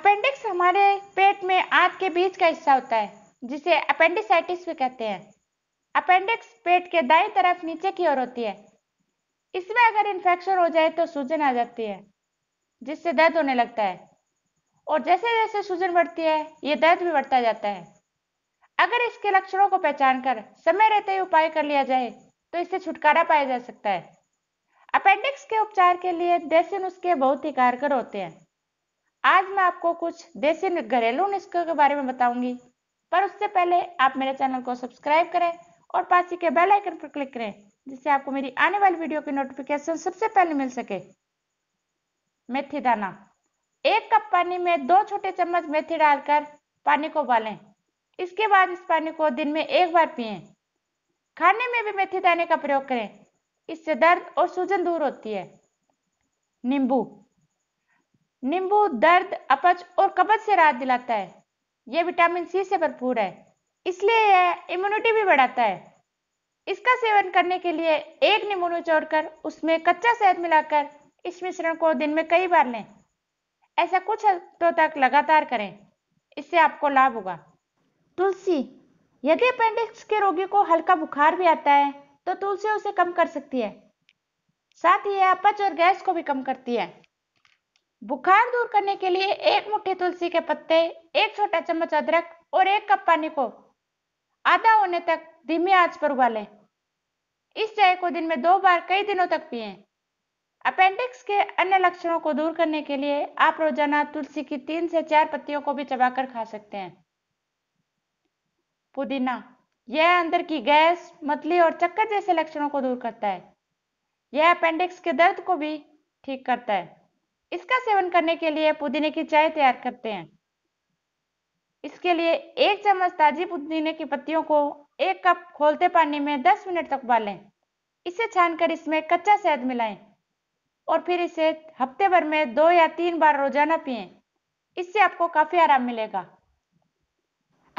appendix हमारे पेट में आंत के बीच का हिस्सा होता है जिसे अपेंडिसाइटिस भी कहते हैं अपेंडिक्स पेट के दाएं तरफ नीचे की ओर होती है इसमें अगर इन्फेक्शन हो जाए तो सूजन आ जाती है जिससे दर्द होने लगता है और जैसे जैसे सूजन बढ़ती है ये दर्द भी बढ़ता जाता है अगर इसके लक्षणों को पहचान कर समय रहते ही उपाय कर लिया जाए तो इससे छुटकारा पाया जा सकता है अपेंडिक्स के उपचार के लिए देसी नुस्खे बहुत ही कारगर होते हैं आज मैं आपको कुछ देसी घरेलू नुस्खों के बारे में बताऊंगी पर उससे पहले आप मेरे चैनल को सब्सक्राइब करें और पास ही के बेल आइकन पर क्लिक करें जिससे आपको मेरी आने वाली वीडियो की नोटिफिकेशन सबसे पहले मिल सके मेथी दाना एक कप पानी में दो छोटे चम्मच मेथी डालकर पानी को उबालें इसके बाद इस पानी को दिन में एक बार पिए खाने में भी मेथी दाने का प्रयोग करें इससे दर्द और सूजन दूर होती है नींबू नींबू दर्द अपच और कब्ज से राहत दिलाता है यह विटामिन सी से भरपूर है इसलिए यह इम्यूनिटी भी बढ़ाता है इसका सेवन करने के लिए एक नींबू निचोड़कर उसमें कच्चा शहद मिलाकर इस मिश्रण को दिन में कई बार लें ऐसा कुछ हफ्तों तक लगातार करें इससे आपको लाभ होगा तुलसी यदि अपेंडिक्स के रोगी को हल्का बुखार भी आता है तो तुलसी उसे कम कर सकती है साथ ही यह अपच और गैस को भी कम करती है बुखार दूर करने के लिए एक मुट्ठी तुलसी के पत्ते एक छोटा चम्मच अदरक और एक कप पानी को आधा होने तक धीमी आंच पर उबालें इस चाय को दिन में दो बार कई दिनों तक पिए अपेंडिक्स के अन्य लक्षणों को दूर करने के लिए आप रोजाना तुलसी की तीन से चार पत्तियों को भी चबाकर खा सकते हैं पुदीना यह अंदर की गैस मतली और चक्कर जैसे लक्षणों को दूर करता है यह अपेंडिक्स के दर्द को भी ठीक करता है इसका सेवन करने के लिए पुदीने की चाय तैयार करते हैं इसके लिए एक चम्मच ताजी पुदीने की पत्तियों को एक कप खोलते पानी में 10 मिनट तक उबालें इसे छानकर इसमें कच्चा शहद मिलाएं और फिर इसे हफ्ते भर में दो या तीन बार रोजाना पिए इससे आपको काफी आराम मिलेगा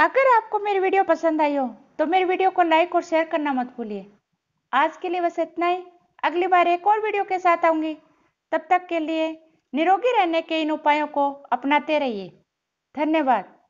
अगर आपको मेरी वीडियो पसंद आई हो तो मेरी वीडियो को लाइक और शेयर करना मत भूलिए आज के लिए बस इतना ही अगली बार एक और वीडियो के साथ आऊंगी तब तक के लिए निरोगी रहने के इन उपायों को अपनाते रहिए धन्यवाद